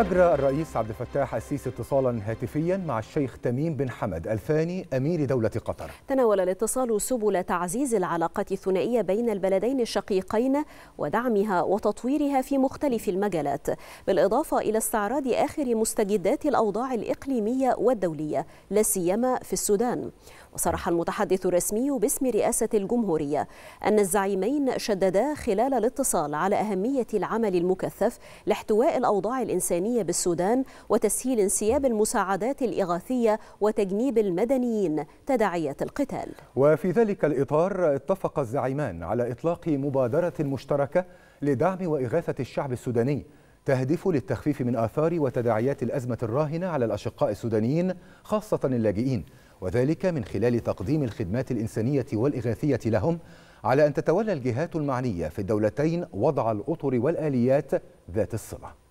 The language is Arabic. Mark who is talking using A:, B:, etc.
A: أجرى الرئيس عبد الفتاح السيسي اتصالا هاتفيا مع الشيخ تميم بن حمد الثاني أمير دولة قطر
B: تناول الاتصال سبل تعزيز العلاقات الثنائية بين البلدين الشقيقين ودعمها وتطويرها في مختلف المجالات بالإضافة إلى استعراض آخر مستجدات الأوضاع الإقليمية والدولية لا سيما في السودان وصرح المتحدث الرسمي باسم رئاسة الجمهورية أن الزعيمين شددا خلال الاتصال على أهمية العمل المكثف لاحتواء الأوضاع الإنسانية الإنسانية بالسودان وتسهيل انسياب المساعدات الإغاثية وتجنيب المدنيين تداعيات القتال
A: وفي ذلك الإطار اتفق الزعيمان على إطلاق مبادرة مشتركة لدعم وإغاثة الشعب السوداني تهدف للتخفيف من آثار وتداعيات الأزمة الراهنة على الأشقاء السودانيين خاصة اللاجئين وذلك من خلال تقديم الخدمات الإنسانية والإغاثية لهم على أن تتولى الجهات المعنية في الدولتين وضع الأطر والآليات ذات الصلة